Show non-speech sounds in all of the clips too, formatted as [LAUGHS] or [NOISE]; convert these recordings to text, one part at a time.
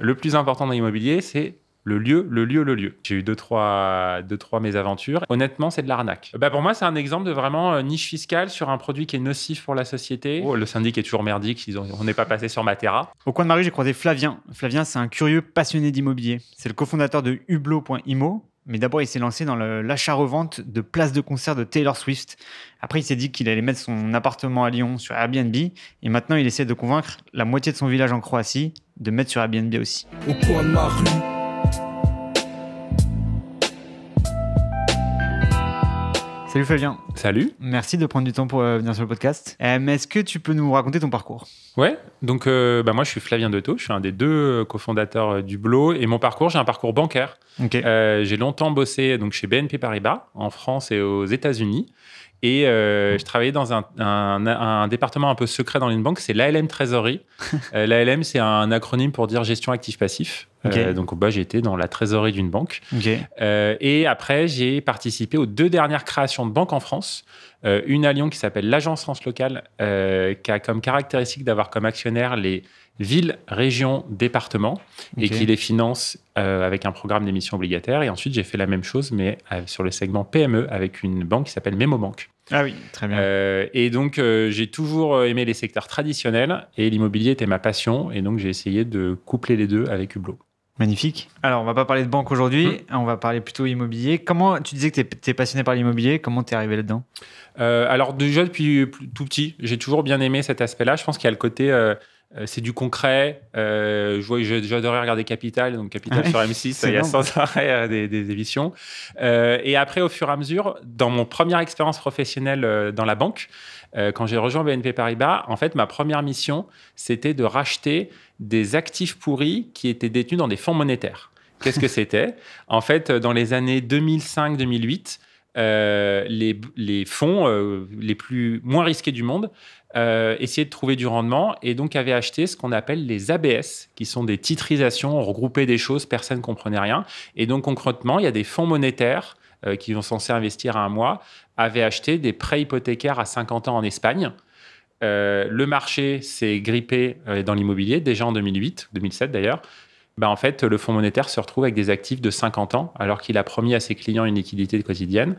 Le plus important dans l'immobilier, c'est le lieu, le lieu, le lieu. J'ai eu deux trois, deux, trois mésaventures. Honnêtement, c'est de l'arnaque. Euh, bah, pour moi, c'est un exemple de vraiment euh, niche fiscale sur un produit qui est nocif pour la société. Oh, le syndic est toujours merdique, on n'est pas passé sur Matera. Au coin de Marie, j'ai croisé Flavien. Flavien, c'est un curieux passionné d'immobilier. C'est le cofondateur de hublot.imo. Mais d'abord, il s'est lancé dans l'achat-revente de places de concert de Taylor Swift. Après, il s'est dit qu'il allait mettre son appartement à Lyon sur Airbnb. Et maintenant, il essaie de convaincre la moitié de son village en Croatie de mettre sur Airbnb aussi. Au coin de ma rue Salut Flavien Salut. Merci de prendre du temps pour euh, venir sur le podcast. Euh, est-ce que tu peux nous raconter ton parcours Ouais, donc euh, bah moi je suis Flavien Deto, je suis un des deux cofondateurs du Blo et mon parcours, j'ai un parcours bancaire. j'ai longtemps bossé donc, chez BNP Paribas en France et aux États-Unis et euh, je travaillais dans un, département un peu secret dans une banque, c'est l'ALM Trésorerie. L'ALM, [LAUGHS] euh, c'est un acronyme pour dire gestion actif-passif. Euh, donc, au bas j'étais dans la trésorerie d'une banque. et après, j'ai participé aux deux dernières créations de banques en France. une à Lyon qui s'appelle l'Agence France Locale, qui a comme caractéristique d'avoir comme actionnaire les Ville, région, département. et qui les finance euh, avec un programme d'émission obligataire. Et ensuite, j'ai fait la même chose, mais euh, sur le segment PME, avec une banque qui s'appelle MemoBank. Ah oui, très bien. Euh, et donc, j'ai toujours aimé les secteurs traditionnels, et l'immobilier était ma passion, et donc j'ai essayé de coupler les deux avec Hublot. Magnifique. Alors, on ne va pas parler de banque aujourd'hui, hmm. on va parler plutôt immobilier. Comment tu disais que tu es, passionné par l'immobilier, comment tu es arrivé là-dedans Alors, déjà depuis tout petit, j'ai toujours bien aimé cet aspect-là. Je pense qu'il y a le côté euh, c'est du concret. Euh, J'adorais regarder Capital, donc Capital ah sur M6, il y a sans arrêt euh, des, émissions. Euh, et après, au fur et à mesure, dans mon première expérience professionnelle dans la banque, quand j'ai rejoint BNP Paribas, en fait, ma première mission, c'était de racheter des actifs pourris qui étaient détenus dans des fonds monétaires. Qu'est-ce que c'était [LAUGHS] En fait, dans les années 2005-2008, les, les, fonds les plus moins risqués du monde euh, essayer de trouver du rendement et donc avait acheté ce qu'on appelle les ABS, qui sont des titrisations, regrouper des choses, personne ne comprenait rien. Et donc concrètement, il y a des fonds monétaires euh, qui sont censés investir à un mois, avaient acheté des prêts hypothécaires à 50 ans en Espagne. Euh, le marché s'est grippé dans l'immobilier déjà en 2008, 2007 d'ailleurs. Ben en fait, le fonds monétaire se retrouve avec des actifs de 50 ans, alors qu'il a promis à ses clients une liquidité quotidienne.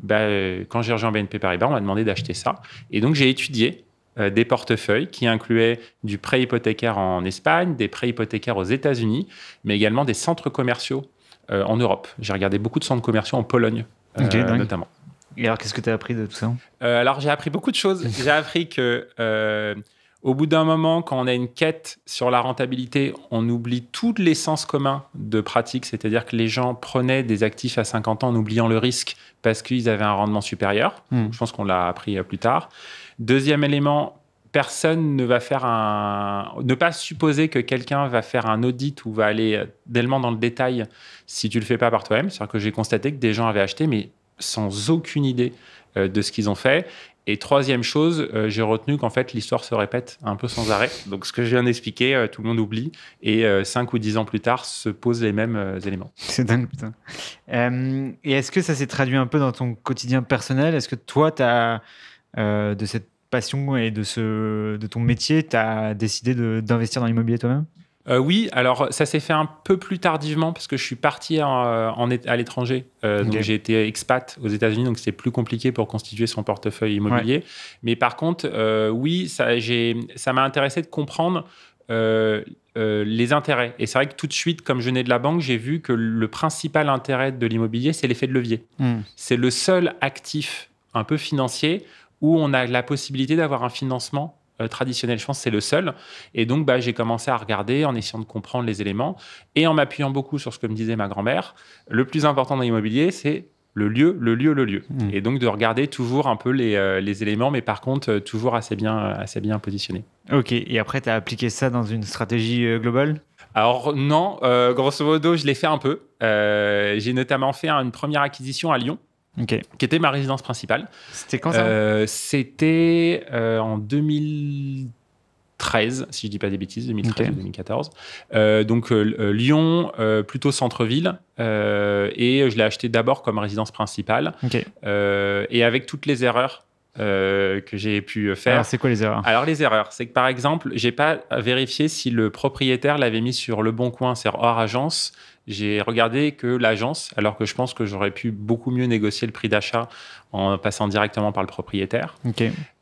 Ben, quand j'ai rejoint BNP Paribas, on m'a demandé d'acheter ça. Et donc, j'ai étudié euh, des portefeuilles qui incluaient du prêt hypothécaire en Espagne, des prêts hypothécaires aux États-Unis, mais également des centres commerciaux euh, en Europe. J'ai regardé beaucoup de centres commerciaux en Pologne, euh, notamment. Et alors, qu'est-ce que tu as appris de tout ça Alors, j'ai appris beaucoup de choses. [LAUGHS] j'ai appris que au bout d'un moment, quand on a une quête sur la rentabilité, on oublie tout l'essence commun de pratique, c'est-à-dire que les gens prenaient des actifs à 50 ans en oubliant le risque parce qu'ils avaient un rendement supérieur. Hmm. Je pense qu'on l'a appris plus tard. Deuxième élément, personne ne va faire un. Ne pas supposer que quelqu'un va faire un audit ou va aller euh, tellement dans le détail si tu le fais pas par toi-même. C'est-à-dire que j'ai constaté que des gens avaient acheté, mais sans aucune idée euh, de ce qu'ils ont fait. Et troisième chose, euh, j'ai retenu qu'en fait, l'histoire se répète un peu sans arrêt. Donc, ce que je viens d'expliquer, tout le monde oublie. Et cinq ou dix ans plus tard, se posent les mêmes éléments. [LAUGHS] C'est dingue, putain. et est-ce que ça s'est traduit un peu dans ton quotidien personnel Est-ce que toi, tu as euh, de cette passion et de, ce, de ton métier, tu as décidé d'investir dans l'immobilier toi-même euh, oui, alors ça s'est fait un peu plus tardivement parce que je suis parti euh, à l'étranger. j'ai été expat aux États-Unis, donc c'est plus compliqué pour constituer son portefeuille immobilier. Mais par contre, oui, ça m'a intéressé de comprendre les intérêts. Et c'est vrai que tout de suite, comme je n'ai de la banque, j'ai vu que le principal intérêt de l'immobilier, c'est l'effet de levier. Hmm. C'est le seul actif un peu financier où on a la possibilité d'avoir un financement euh, traditionnel. Je pense c'est le seul. Et donc, bah, j'ai commencé à regarder en essayant de comprendre les éléments et en m'appuyant beaucoup sur ce que me disait ma grand-mère. Le plus important dans l'immobilier, c'est le lieu, le lieu, le lieu. Mmh. Et donc de regarder toujours un peu les, euh, éléments, mais par contre, euh, toujours assez bien, assez bien positionné. Ok, et après, tu as appliqué ça dans une stratégie globale alors non, grosso modo, je l'ai fait un peu. j'ai notamment fait une première acquisition à Lyon qui était ma résidence principale. C'était quand ça euh, C'était euh, en 2013, si je dis pas des bêtises, 2013 ou 2014. Euh, donc Lyon, plutôt centre-ville, et je l'ai acheté d'abord comme résidence principale, et avec toutes les erreurs que j'ai pu faire. c'est quoi les erreurs Alors, les erreurs, c'est que par exemple, j'ai pas vérifié si le propriétaire l'avait mis sur le bon coin, c'est hors agence, j'ai regardé que l'agence, alors que je pense que j'aurais pu beaucoup mieux négocier le prix d'achat en passant directement par le propriétaire.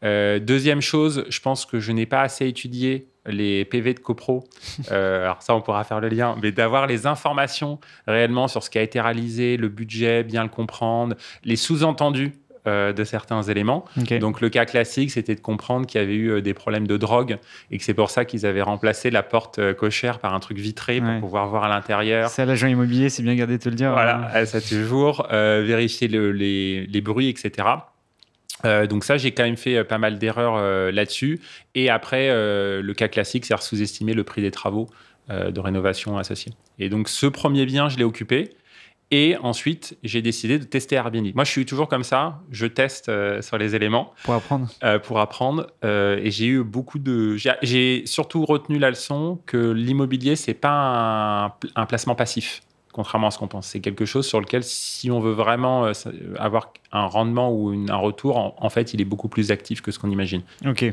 Euh, deuxième chose, je pense que je n'ai pas assez étudié les PV de CoPro. Euh, [LAUGHS] alors ça, on pourra faire le lien, mais d'avoir les informations réellement sur ce qui a été réalisé, le budget, bien le comprendre, les sous-entendus euh, de certains éléments. Donc le cas classique, c'était de comprendre qu'il y avait eu euh, des problèmes de drogue et que c'est pour ça qu'ils avaient remplacé la porte euh, cochère par un truc vitré pour pouvoir voir à l'intérieur. C'est à l'agent immobilier, c'est bien gardé de te le dire. Voilà, hein. ça toujours. vérifier les, bruits, etc. donc ça, j'ai quand même fait pas mal d'erreurs là-dessus. Et après, le cas classique, c'est sous-estimer le prix des travaux de rénovation associés. Et donc ce premier bien, je l'ai occupé. Et ensuite, j'ai décidé de tester Airbnb. Moi, je suis toujours comme ça. Je teste euh, sur les éléments. Pour apprendre. Euh, pour apprendre. Euh, et j'ai eu beaucoup de. J'ai surtout retenu la leçon que l'immobilier, c'est pas un, placement passif, contrairement à ce qu'on pense. C'est quelque chose sur lequel, si on veut vraiment avoir un rendement ou un retour, en, fait, il est beaucoup plus actif que ce qu'on imagine. OK.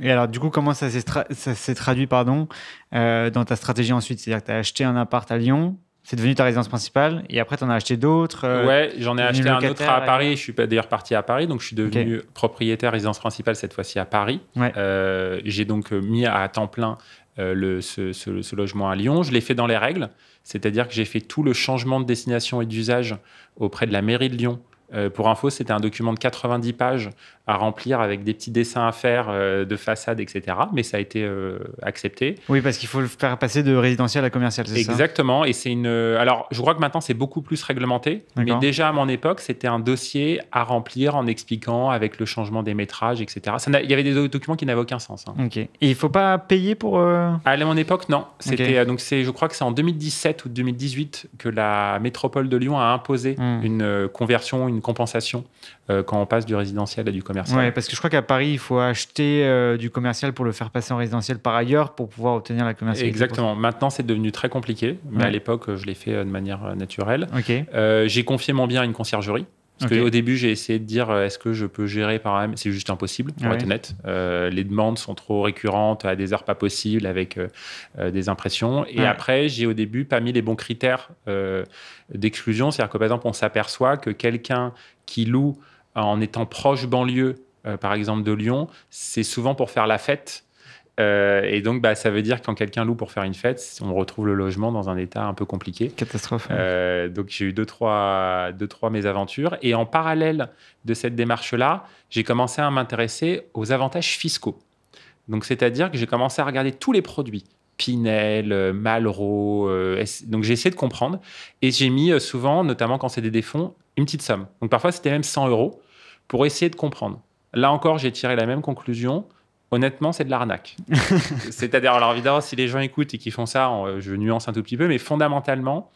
Et alors, du coup, comment ça s'est traduit pardon, dans ta stratégie ensuite C'est-à-dire que tu as acheté un appart à Lyon c'est devenu ta résidence principale et après, tu en as acheté d'autres Oui, euh, Ouais, j'en ai acheté un autre à Paris. Je suis d'ailleurs parti à Paris, donc je suis devenu propriétaire résidence principale cette fois-ci à Paris. Euh, j'ai donc euh, mis à temps plein le, ce, ce, logement à Lyon. Je l'ai fait dans les règles, c'est-à-dire que j'ai fait tout le changement de destination et d'usage auprès de la mairie de Lyon euh, pour info, c'était un document de 90 pages à remplir avec des petits dessins à faire euh, de façade, etc. Mais ça a été euh, accepté. Oui, parce qu'il faut le faire passer de résidentiel à commercial, c'est ça Exactement. Et c'est une. Alors, je crois que maintenant, c'est beaucoup plus réglementé. Mais déjà, à mon époque, c'était un dossier à remplir en expliquant avec le changement des métrages, etc. il y avait des documents qui n'avaient aucun sens. Hein. OK. Et il faut pas payer pour. À mon époque, non. C'était donc c'est, je crois que c'est en 2017 ou 2018 que la métropole de Lyon a imposé hmm. une conversion, une compensation euh, quand on passe du résidentiel à du commercial. Oui, parce que je crois qu'à Paris, il faut acheter euh, du commercial pour le faire passer en résidentiel par ailleurs pour pouvoir obtenir la commercialité. Exactement. Maintenant, c'est devenu très compliqué, mais à l'époque, je l'ai fait euh, de manière naturelle. j'ai confié mon bien à une conciergerie. Parce qu'au début, j'ai essayé de dire euh, est-ce que je peux gérer par C'est juste impossible, pour être honnête. Euh, les demandes sont trop récurrentes à des heures pas possibles avec euh, des impressions. Et après, j'ai au début pas mis les bons critères d'exclusion. C'est-à-dire que par exemple, on s'aperçoit que quelqu'un qui loue en étant proche banlieue, par exemple de Lyon, c'est souvent pour faire la fête euh, et donc, bah, ça veut dire que quand quelqu'un loue pour faire une fête, on retrouve le logement dans un état un peu compliqué. Catastrophe. Euh, donc, j'ai eu deux trois, deux, trois mésaventures. Et en parallèle de cette démarche-là, j'ai commencé à m'intéresser aux avantages fiscaux. Donc, c'est-à-dire que j'ai commencé à regarder tous les produits. Pinel, euh, Malraux. donc, j'ai essayé de comprendre. Et j'ai mis souvent, notamment quand c'était des fonds, une petite somme. Donc, parfois, c'était même 100 euros pour essayer de comprendre. Là encore, j'ai tiré la même conclusion Honnêtement, c'est de l'arnaque. [LAUGHS] C'est-à-dire, alors évidemment, si les gens écoutent et qu'ils font ça, euh, je nuance un tout petit peu, mais fondamentalement,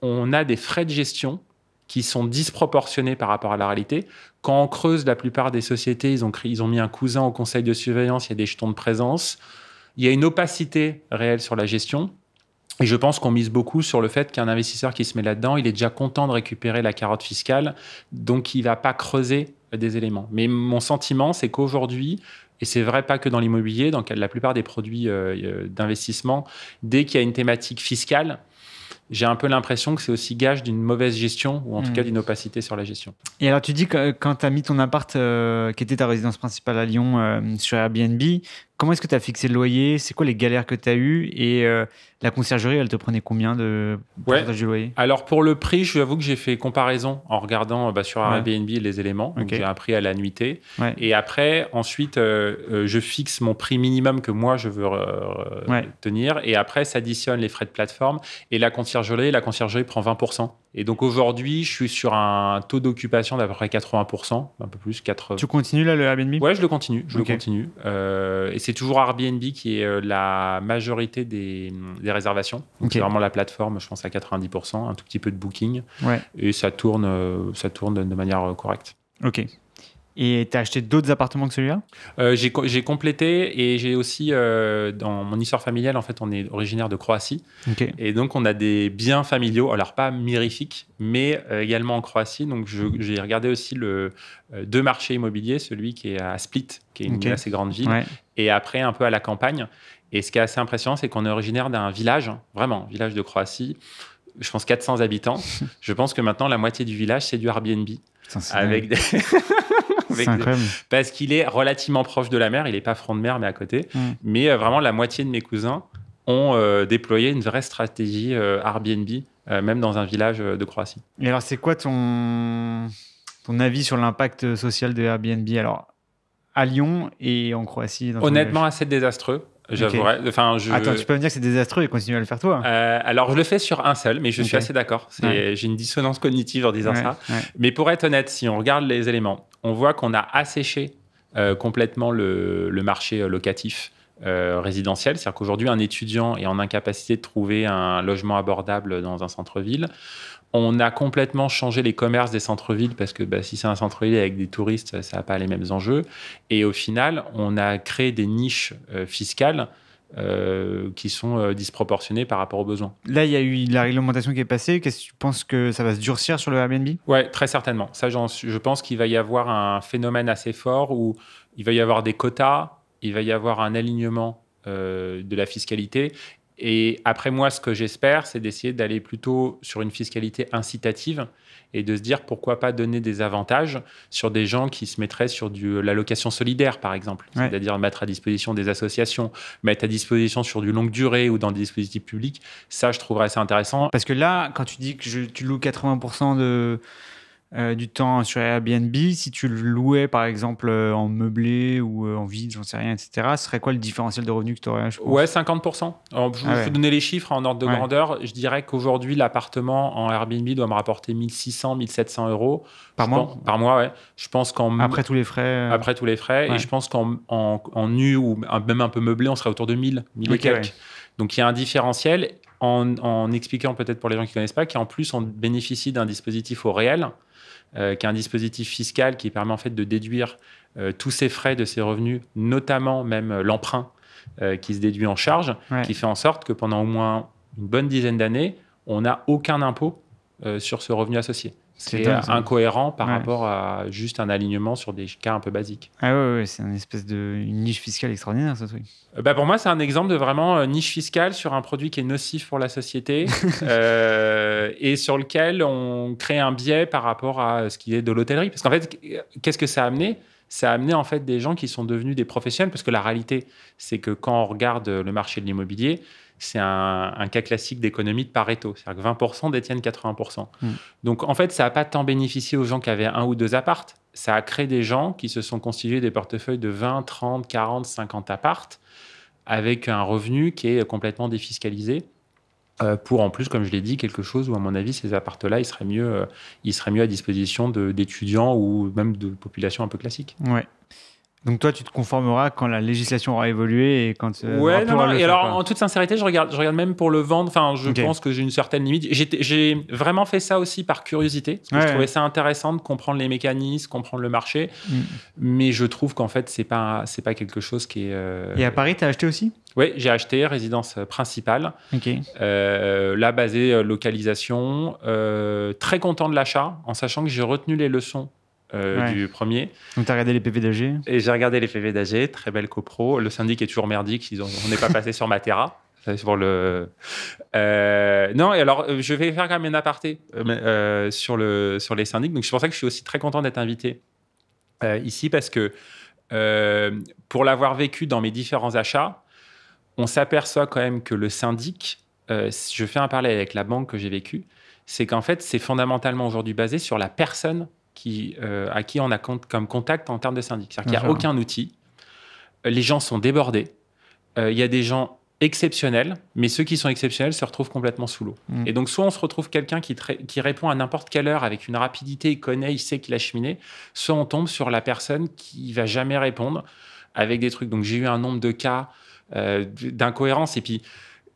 on, a des frais de gestion qui sont disproportionnés par rapport à la réalité. Quand on creuse la plupart des sociétés, ils ont, ils ont mis un cousin au conseil de surveillance, il y a des jetons de présence, il y a une opacité réelle sur la gestion. Et je pense qu'on mise beaucoup sur le fait qu'un investisseur qui se met là-dedans, il est déjà content de récupérer la carotte fiscale, donc il ne va pas creuser des éléments. Mais mon sentiment, c'est qu'aujourd'hui, et c'est vrai pas que dans l'immobilier, dans la plupart des produits euh, euh, d'investissement, dès qu'il y a une thématique fiscale, j'ai un peu l'impression que c'est aussi gage d'une mauvaise gestion ou en tout cas hmm. d'une opacité sur la gestion. Et alors tu dis que quand tu as mis ton appart euh, qui était ta résidence principale à Lyon sur Airbnb, Comment est-ce que tu as fixé le loyer C'est quoi les galères que tu as eues Et euh, la conciergerie, elle te prenait combien de du loyer Alors pour le prix, je vous avoue que j'ai fait comparaison en regardant bah, sur Airbnb les éléments. J'ai un prix à la nuitée. Et après, ensuite, euh, euh, je fixe mon prix minimum que moi je veux tenir. Et après, s'additionnent les frais de plateforme et la conciergerie. La conciergerie prend 20%. Et donc aujourd'hui, je suis sur un taux d'occupation d'à peu près 80%, un peu plus, 80%. Tu continues là le Airbnb Ouais, je le continue. Je le continue. et c'est toujours Airbnb qui est euh, la majorité des, mm, réservations. C'est vraiment la plateforme, je pense à 90%, un tout petit peu de booking. Et ça tourne, euh, ça tourne de manière euh, correcte. Ok, et as acheté d'autres appartements que celui-là euh, j'ai, complété et j'ai aussi, euh, dans mon histoire familiale, en fait, on est originaire de Croatie. Et donc, on a des biens familiaux, alors pas mirifiques, mais euh, également en Croatie. Donc, j'ai regardé aussi le, deux marchés immobiliers, celui qui est à Split, qui est une assez grande ville, et après un peu à la campagne. Et ce qui est assez impressionnant, c'est qu'on est originaire d'un village, vraiment, village de Croatie, je pense 400 habitants. [LAUGHS] je pense que maintenant, la moitié du village, c'est du Airbnb. avec des... [LAUGHS] [LAUGHS] parce qu'il est relativement proche de la mer. Il n'est pas front de mer, mais à côté. Mm. Mais euh, vraiment, la moitié de mes cousins ont euh, déployé une vraie stratégie euh, Airbnb, même dans un village de Croatie. Et alors, c'est quoi ton, ton avis sur l'impact social de Airbnb Alors, à Lyon et en Croatie Honnêtement, assez désastreux. Attends, tu peux me dire que c'est désastreux et continuer à le faire toi euh, Alors, je le fais sur un seul, mais je suis assez d'accord. J'ai une dissonance cognitive en disant ça. Mais pour être honnête, si on regarde les éléments, on voit qu'on a asséché euh, complètement le, marché euh, locatif. résidentiel, c'est-à-dire qu'aujourd'hui un étudiant est en incapacité de trouver un logement abordable dans un centre-ville. On a complètement changé les commerces des centres-villes parce que bah, si c'est un centre-ville avec des touristes, ça n'a pas les mêmes enjeux. Et au final, on a créé des niches euh, fiscales euh, qui sont euh, disproportionnées par rapport aux besoins. Là, il y a eu la réglementation qui est passée. Qu'est-ce que tu penses que ça va se durcir sur le Airbnb Oui, très certainement. Ça, je pense qu'il va y avoir un phénomène assez fort où il va y avoir des quotas, il va y avoir un alignement de la fiscalité et après moi, ce que j'espère, c'est d'essayer d'aller plutôt sur une fiscalité incitative et de se dire pourquoi pas donner des avantages sur des gens qui se mettraient sur de euh, l'allocation solidaire, par exemple, c'est-à-dire mettre à disposition des associations, mettre à disposition sur du longue durée ou dans des dispositifs publics. Ça, je trouverais assez intéressant. Parce que là, quand tu dis que tu loues 80% de euh, du temps sur Airbnb, si tu le louais par exemple euh, en meublé ou euh, en vide, j'en sais rien, etc., ce serait quoi le différentiel de revenu que tu aurais Ouais, 50%. je vais vous ah donner les chiffres en ordre de grandeur. Je dirais qu'aujourd'hui, l'appartement en Airbnb doit me rapporter 1600, 1700 euros. Par mois Par mois, ouais. Je pense qu'en. Après tous les frais. Après tous les frais. Et je pense qu'en en, nu ou même un peu meublé, on serait autour de 1000, 1000 et quelques. Donc il y a un différentiel. En, en expliquant peut-être pour les gens qui ne connaissent pas, qu'en plus on bénéficie d'un dispositif au réel euh, qu'un qui est un dispositif fiscal qui permet en fait de déduire euh, tous ces frais de ses revenus, notamment même euh, l'emprunt qui se déduit en charge, qui fait en sorte que pendant au moins une bonne dizaine d'années, on n'a aucun impôt sur ce revenu associé. C'est euh, incohérent par rapport à juste un alignement sur des cas un peu basiques. Ah oui, c'est une espèce de niche fiscale extraordinaire, ce truc. Euh, bah pour moi, c'est un exemple de vraiment euh, niche fiscale sur un produit qui est nocif pour la société [LAUGHS] et sur lequel on crée un biais par rapport à ce qui est de l'hôtellerie. Parce qu'en fait, qu'est-ce que ça a amené ça a amené en fait des gens qui sont devenus des professionnels parce que la réalité, c'est que quand on regarde le marché de l'immobilier, c'est un, cas classique d'économie de Pareto. C'est-à-dire que 20% détiennent 80%. Mm. Donc, en fait, ça n'a pas tant bénéficié aux gens qui avaient un ou deux appartes. Ça a créé des gens qui se sont constitués des portefeuilles de 20, 30, 40, 50 appartes avec un revenu qui est complètement défiscalisé. Euh, pour en plus, comme je l'ai dit, quelque chose où, à mon avis, ces appartes là ils, seraient mieux, euh, ils mieux à disposition d'étudiants ou même de populations un peu classiques. Ouais. Donc toi, tu te conformeras quand la législation aura évolué et quand. ouais, et alors, en toute sincérité, je regarde, je regarde même pour le vendre. Enfin, je pense que j'ai une certaine limite. J'ai vraiment fait ça aussi par curiosité, je trouvais ça intéressant de comprendre les mécanismes, comprendre le marché. Mm. Mais je trouve qu'en fait, c'est pas, c'est pas quelque chose qui est. Euh, et à Paris, tu as acheté aussi Oui, j'ai acheté résidence principale. Euh, là, basée euh, localisation. très content de l'achat, en sachant que j'ai retenu les leçons euh, du premier. Donc, tu as regardé les PV d'AG Et j'ai regardé les PV d'AG, très belle copro. Le syndic est toujours merdique, on n'est pas passé sur Matera. [LAUGHS] Euh, non, alors, euh, je vais faire quand même un aparté sur, le, sur les syndics. Donc, c'est pour ça que je suis aussi très content d'être invité ici parce que pour l'avoir vécu dans mes différents achats, on s'aperçoit quand même que le syndic, je fais un parallèle avec la banque que j'ai vécue, c'est qu'en fait, c'est fondamentalement aujourd'hui basé sur la personne qui, euh, à qui on a comme contact en termes de syndic. C'est-à-dire qu'il n'y a aucun outil. Euh, les gens sont débordés. Euh, il y a des gens exceptionnels, mais ceux qui sont exceptionnels se retrouvent complètement sous l'eau. Mm. Et donc, soit on se retrouve quelqu'un qui, qui, répond à n'importe quelle heure avec une rapidité, il connaît, il sait qu'il a cheminé, soit on tombe sur la personne qui va jamais répondre avec des trucs. Donc, j'ai eu un nombre de cas d'incohérence. Et puis,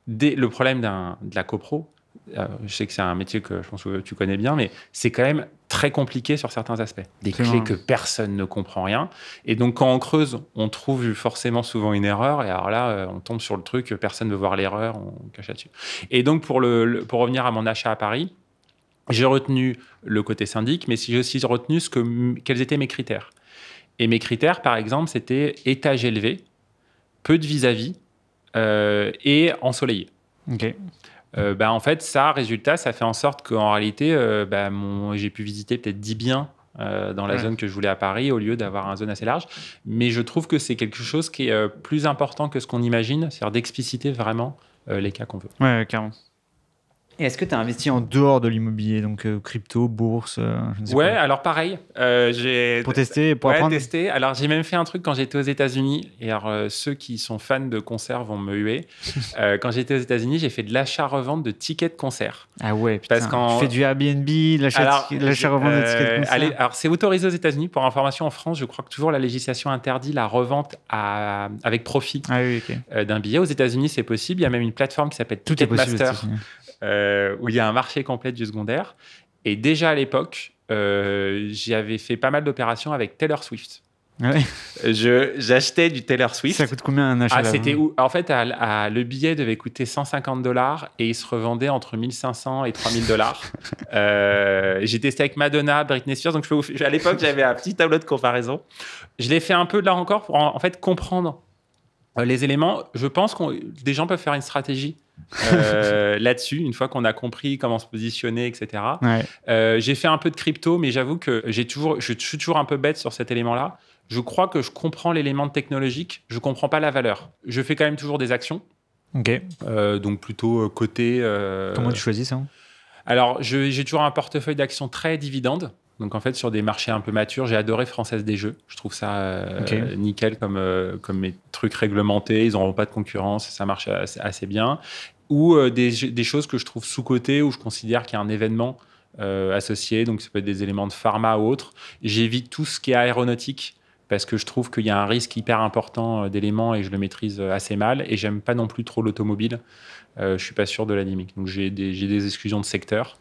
le problème de la copro, euh, je sais que c'est un métier que je pense que tu connais bien, mais c'est quand même très compliqué sur certains aspects. Des clés que personne ne comprend rien. Et donc, quand on creuse, on trouve forcément souvent une erreur. Et alors là, euh, on tombe sur le truc, personne ne veut voir l'erreur, on cache là-dessus. Et donc, pour, le, pour revenir à mon achat à Paris, j'ai retenu le côté syndic, mais j'ai aussi retenu ce que, quels étaient mes critères. Et mes critères, par exemple, c'était étage élevé, peu de vis-à-vis euh, et ensoleillé. OK. Euh, bah, en fait, ça, résultat, ça fait en sorte qu'en réalité, euh, bah, j'ai pu visiter peut-être 10 biens euh, dans la zone que je voulais à Paris au lieu d'avoir une zone assez large. Mais je trouve que c'est quelque chose qui est plus important que ce qu'on imagine, c'est-à-dire d'expliciter vraiment les cas qu'on veut. Ouais, clairement. Et est-ce que tu as investi en dehors de l'immobilier, donc euh, crypto, bourse euh, Ouais, alors pareil. Euh, j'ai pour tester, pour apprendre. tester. Alors j'ai même fait un truc quand j'étais aux États-Unis. Et alors ceux qui sont fans de concerts vont me huer. [LAUGHS] quand j'étais aux États-Unis, j'ai fait de l'achat-revente de tickets de concert. Ah ouais, putain. Parce Tu fais du Airbnb, de l'achat-revente de tickets de concert. Allez, alors c'est autorisé aux États-Unis. Pour information, en France, je crois que toujours la législation interdit la revente à... avec profit ah d'un billet. Aux États-Unis, c'est possible. Il y a même une plateforme qui s'appelle Ticketmaster. Euh, où il y a un marché complet du secondaire. Et déjà à l'époque, euh, j'avais fait pas mal d'opérations avec Taylor Swift. Ah j'achetais du Taylor Swift. Ça coûte combien un achat ah, c'était où En fait, le billet devait coûter 150 dollars et il se revendait entre 1500 et 3000 [LAUGHS] dollars. Euh, j'ai testé avec Madonna, Britney Spears. Donc, à l'époque, j'avais un petit tableau de comparaison. Je l'ai fait un peu là encore pour en fait comprendre euh, les éléments, je pense que des gens peuvent faire une stratégie euh, [LAUGHS] là-dessus, une fois qu'on a compris comment se positionner, etc. Euh, j'ai fait un peu de crypto, mais j'avoue que j'ai toujours, je, suis toujours un peu bête sur cet élément-là. Je crois que je comprends l'élément technologique, je ne comprends pas la valeur. Je fais quand même toujours des actions. Ok. donc plutôt côté. Comment tu choisis ça hein alors, j'ai toujours un portefeuille d'actions très dividendes donc en fait, sur des marchés un peu matures, j'ai adoré Française des Jeux. Je trouve ça euh, nickel comme, euh, comme mes trucs réglementés. Ils n'auront pas de concurrence, ça marche euh, assez, bien. Ou des, choses que je trouve sous-cotées, où je considère qu'il y a un événement associé. Donc ça peut être des éléments de pharma ou autre. J'évite tout ce qui est aéronautique parce que je trouve qu'il y a un risque hyper important euh, d'éléments et je le maîtrise euh, assez mal. Et j'aime pas non plus trop l'automobile. Euh, je suis pas sûr de la dynamique. Donc j'ai des, exclusions de secteur.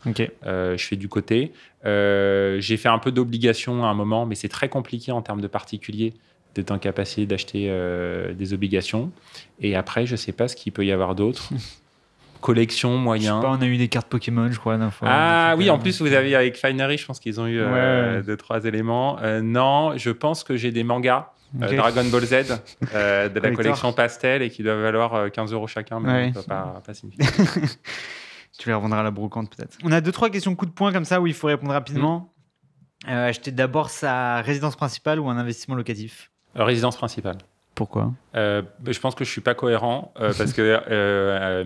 Euh, je fais du côté. j'ai fait un peu d'obligations à un moment, mais c'est très compliqué en termes de particulier d'être incapacité d'acheter des obligations. Et après, je sais pas ce qu'il peut y avoir d'autre. [LAUGHS] collection moyen. Je sais pas, on a eu des cartes Pokémon, je crois, Ah oui, en plus, vous avez avec Finery, je pense qu'ils ont eu 2-3 euh, deux, trois éléments. Euh, non, je pense que j'ai des mangas. Euh, Dragon Ball Z de la collection Pastel et qui doivent valoir 15 euros chacun, mais ouais. pas, pas signifier. [LAUGHS] tu les revendras à la brocante peut-être. On a deux, trois questions coup de poing comme ça où il faut répondre rapidement. Mhm. acheter d'abord sa résidence principale ou un investissement locatif Résidence principale. Pourquoi euh, Je pense que je suis pas cohérent euh, parce que [LAUGHS] euh,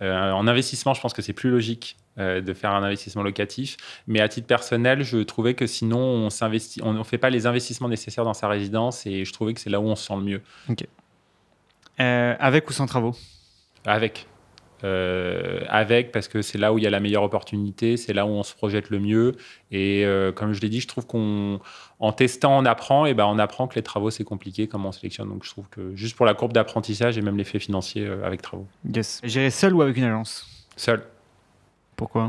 en investissement, je pense que c'est plus logique de faire un investissement locatif. Mais à titre personnel, je trouvais que sinon on s'investit, on ne fait pas les investissements nécessaires dans sa résidence et je trouvais que c'est là où on se sent le mieux. avec ou sans travaux Avec. Euh, avec parce que c'est là où il y a la meilleure opportunité, c'est là où on se projette le mieux. Et euh, comme je l'ai dit, je trouve qu'on en testant, on apprend. Et ben on apprend que les travaux c'est compliqué comment on sélectionne. Donc je trouve que juste pour la courbe d'apprentissage et même l'effet financier euh, avec travaux. Yes. Gérer seul ou avec une agence Seul. Pourquoi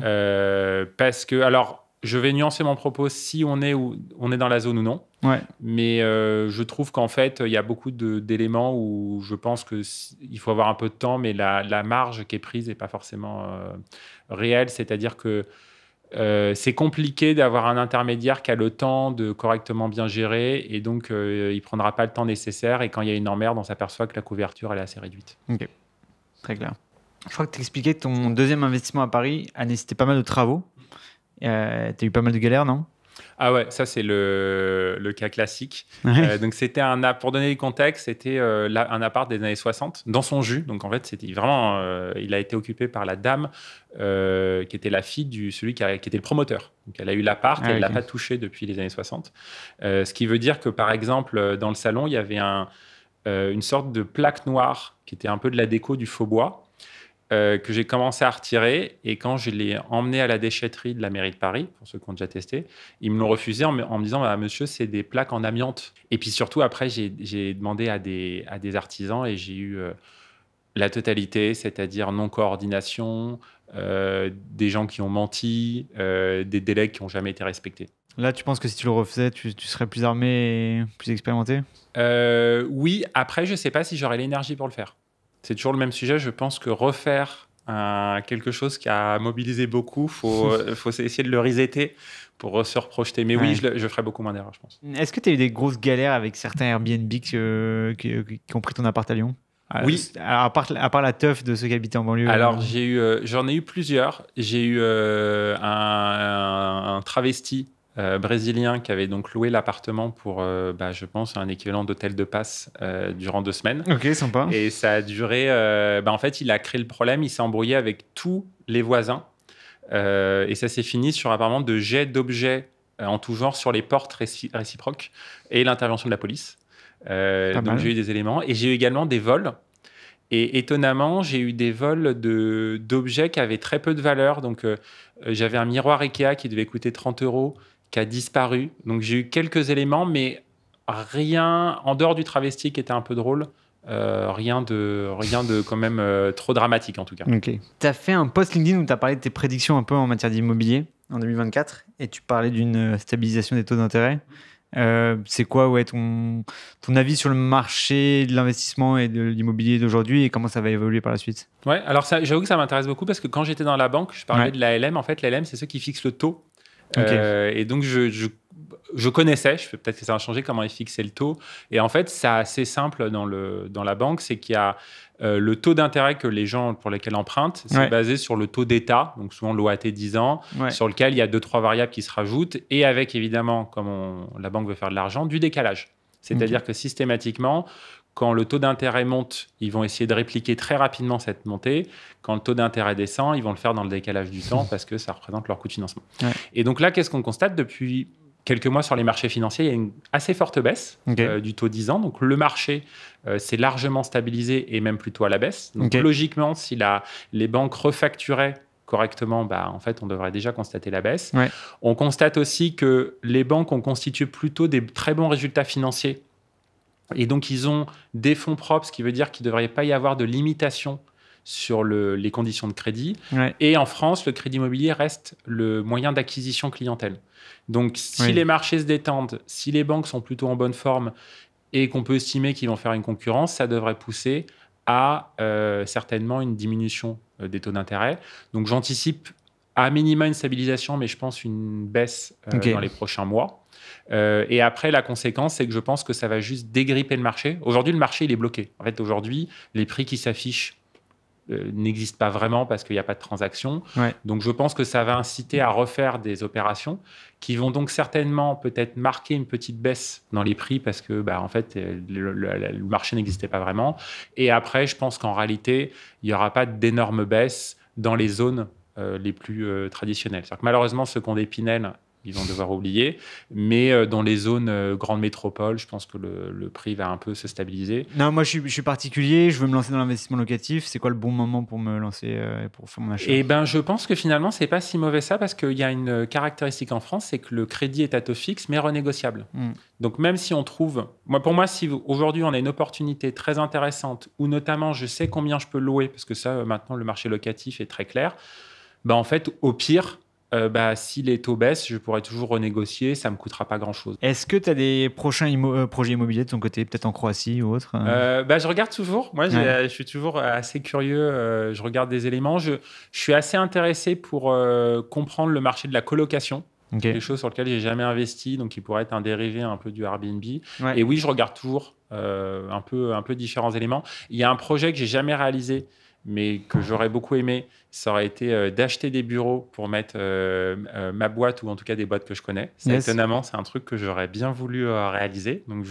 Parce que alors je vais nuancer mon propos si on est où, on est dans la zone ou non. Mais euh, je trouve qu'en fait, il y a beaucoup d'éléments où je pense qu'il faut avoir un peu de temps, mais la, marge qui est prise n'est pas forcément euh, réelle. C'est-à-dire que euh, c'est compliqué d'avoir un intermédiaire qui a le temps de correctement bien gérer et donc il ne prendra pas le temps nécessaire. Et quand il y a une emmerde, on s'aperçoit que la couverture elle est assez réduite. Ok, très clair. Je crois que tu expliquais ton deuxième investissement à Paris a ah, nécessité pas mal de travaux. tu as eu pas mal de galères, non ah ouais, ça c'est le, cas classique. Euh, donc c'était un pour donner du contexte, c'était euh, un appart des années 60 dans son jus. Donc en fait, c'était vraiment euh, il a été occupé par la dame qui était la fille du celui qui, était le promoteur. Donc elle a eu l'appart, et ah elle ne l'a pas touché depuis les années 60. ce qui veut dire que par exemple dans le salon, il y avait une sorte de plaque noire qui était un peu de la déco du faux bois euh, que j'ai commencé à retirer. Et quand je l'ai emmené à la déchetterie de la mairie de Paris, pour ceux qui ont déjà testé, ils me l'ont refusé en me, disant bah, Monsieur, c'est des plaques en amiante. Et puis surtout, après, j'ai demandé à des, à des, artisans et j'ai eu euh, la totalité, c'est-à-dire non-coordination, euh, des gens qui ont menti, des délais qui n'ont jamais été respectés. Là, tu penses que si tu le refaisais, tu, tu serais plus armé et plus expérimenté Oui, après, je ne sais pas si j'aurais l'énergie pour le faire c'est toujours le même sujet. Je pense que refaire euh, quelque chose qui a mobilisé beaucoup, il [LAUGHS] euh, faut, essayer de le resetter pour se reprojeter. Mais oui, je, ferai beaucoup moins d'erreurs, je pense. Est-ce que tu as eu des grosses galères avec certains Airbnb qui, ont pris ton appart à Lyon euh, oui. à part, la teuf de ceux qui habitaient en banlieue. Alors, j'ai eu, j'en ai eu plusieurs. J'ai eu un, travesti euh, brésilien qui avait donc loué l'appartement pour, euh, bah, je pense, un équivalent d'hôtel de passe euh, durant deux semaines. Ok, sympa. Et ça a duré. Bah, en fait, il a créé le problème. Il s'est embrouillé avec tous les voisins. et ça s'est fini sur apparemment de jets d'objets en tout genre sur les portes réciproques et l'intervention de la police. donc j'ai eu des éléments. Et j'ai eu également des vols. Et étonnamment, j'ai eu des vols d'objets qui avaient très peu de valeur. Donc, j'avais un miroir Ikea qui devait coûter 30 euros qui a disparu. Donc j'ai eu quelques éléments, mais rien en dehors du travesti qui était un peu drôle. Euh, rien de rien de quand même euh, trop dramatique en tout cas. Ok. Tu as fait un post LinkedIn où tu as parlé de tes prédictions un peu en matière d'immobilier en 2024 et tu parlais d'une euh, stabilisation des taux d'intérêt. c'est quoi ton, ton avis sur le marché de l'investissement et de l'immobilier d'aujourd'hui et comment ça va évoluer par la suite Ouais, alors j'avoue que ça m'intéresse beaucoup parce que quand j'étais dans la banque, je parlais de la l'ALM. En fait, la l'ALM, c'est ceux qui fixent le taux euh, et donc, je, je connaissais, je peut-être que ça a changé comment ils fixaient le taux. Et en fait, c'est assez simple dans, le, dans la banque, c'est qu'il y a euh, le taux d'intérêt que les gens pour lesquels empruntent, c'est basé sur le taux d'État, donc souvent l'OAT 10 ans, sur lequel il y a deux, trois variables qui se rajoutent, et avec évidemment, comme la banque veut faire de l'argent, du décalage. C'est-à-dire que systématiquement, quand le taux d'intérêt monte, ils vont essayer de répliquer très rapidement cette montée. Quand le taux d'intérêt descend, ils vont le faire dans le décalage du temps [LAUGHS] parce que ça représente leur coût de financement. Et donc là, qu'est-ce qu'on constate depuis quelques mois sur les marchés financiers, il y a une assez forte baisse euh, du taux 10 ans. Donc le marché euh, s'est largement stabilisé et même plutôt à la baisse. Donc logiquement, si les banques refacturaient correctement, bah, en fait, on devrait déjà constater la baisse. On constate aussi que les banques ont constitué plutôt des très bons résultats financiers et donc, ils ont des fonds propres, ce qui veut dire qu'il ne devrait pas y avoir de limitation sur les conditions de crédit. Et en France, le crédit immobilier reste le moyen d'acquisition clientèle. Donc, si les marchés se détendent, si les banques sont plutôt en bonne forme et qu'on peut estimer qu'ils vont faire une concurrence, ça devrait pousser à euh, certainement une diminution euh, des taux d'intérêt. Donc, j'anticipe à minima une stabilisation, mais je pense une baisse euh, dans les prochains mois. Euh, et après, la conséquence, c'est que je pense que ça va juste dégripper le marché. Aujourd'hui, le marché, il est bloqué. En fait, aujourd'hui, les prix qui s'affichent euh, n'existent pas vraiment parce qu'il n'y a pas de transaction. Donc, je pense que ça va inciter à refaire des opérations qui vont donc certainement peut-être marquer une petite baisse dans les prix parce que, bah, en fait, le, marché n'existait pas vraiment. Et après, je pense qu'en réalité, il n'y aura pas d'énormes baisses dans les zones euh, les plus euh, traditionnels. malheureusement, ceux qui ont des Pinel, ils vont devoir oublier. Mais euh, dans les zones grandes métropoles, je pense que le, prix va un peu se stabiliser. Non, moi je suis, particulier, je veux me lancer dans l'investissement locatif. C'est quoi le bon moment pour me lancer et pour faire mon achat Eh ben, je pense que finalement, c'est pas si mauvais ça parce qu'il y a une caractéristique en France, c'est que le crédit est à taux fixe mais renégociable. Hmm. Donc même si on trouve, moi pour moi, si aujourd'hui on a une opportunité très intéressante, où notamment je sais combien je peux louer, parce que ça maintenant le marché locatif est très clair bah, en fait, au pire, euh, bah, si les taux baissent, je pourrais toujours renégocier, ça ne me coûtera pas grand-chose. Est-ce que tu as des prochains euh, projets immobiliers de ton côté, peut-être en Croatie ou autre hein euh, bah, Je regarde toujours, moi je suis toujours assez curieux, je regarde des éléments, je, suis assez intéressé pour comprendre le marché de la colocation. des Quelque chose sur lequel j'ai jamais investi, donc qui pourrait être un dérivé un peu du Airbnb. Et oui, je regarde toujours un, peu, un peu différents éléments. Il y a un projet que j'ai jamais réalisé mais que j'aurais beaucoup aimé, ça aurait été euh, d'acheter des bureaux pour mettre euh, euh, ma boîte ou en tout cas des boîtes que je connais. Étonnamment, c'est un truc que j'aurais bien voulu réaliser. Donc,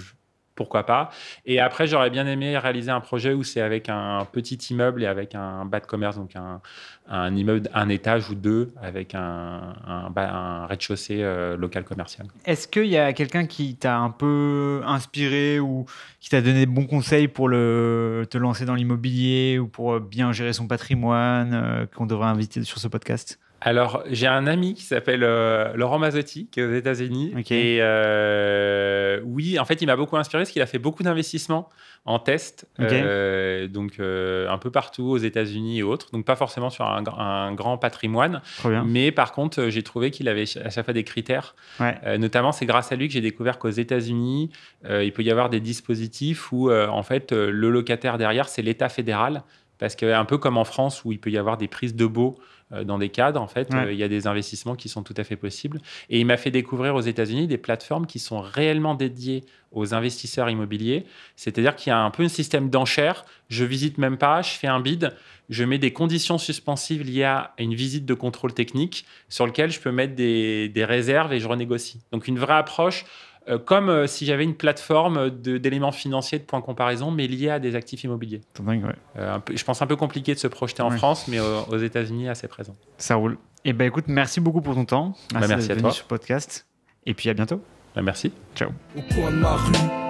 pourquoi pas. Et après, j'aurais bien aimé réaliser un projet où c'est avec un petit immeuble et avec un bas de commerce, donc un, immeuble, un étage ou deux, avec un, rez-de-chaussée euh, local commercial. Est-ce qu'il y a quelqu'un qui t'a un peu inspiré ou qui t'a donné de bons conseils pour le, te lancer dans l'immobilier ou pour bien gérer son patrimoine euh, qu'on devrait inviter sur ce podcast alors, j'ai un ami qui s'appelle euh, Laurent Mazotti, qui est aux États-Unis. Et euh, oui, en fait, il m'a beaucoup inspiré parce qu'il a fait beaucoup d'investissements en test, euh, donc un peu partout aux États-Unis et autres. Donc, pas forcément sur un, grand patrimoine. Mais par contre, j'ai trouvé qu'il avait à chaque fois des critères. notamment, c'est grâce à lui que j'ai découvert qu'aux États-Unis, il peut y avoir des dispositifs où, en fait, le locataire derrière, c'est l'État fédéral parce qu'un peu comme en France, où il peut y avoir des prises de beau euh, dans des cadres, en fait, euh, il y a des investissements qui sont tout à fait possibles. Et il m'a fait découvrir aux États-Unis des plateformes qui sont réellement dédiées aux investisseurs immobiliers. C'est-à-dire qu'il y a un peu un système d'enchères. Je visite même pas, je fais un bid, je mets des conditions suspensives liées à une visite de contrôle technique sur lequel je peux mettre des réserves et je renégocie. Donc une vraie approche euh, comme euh, si j'avais une plateforme d'éléments financiers, de points de comparaison, mais liée à des actifs immobiliers. Dingue, euh, je pense un peu compliqué de se projeter en France, mais aux, États-Unis, assez présent. Ça roule. Et eh ben écoute, merci beaucoup pour ton temps. Bah, merci, merci à toi. sur podcast. Et puis à bientôt. Bah, merci. Ciao. Au coin de rue.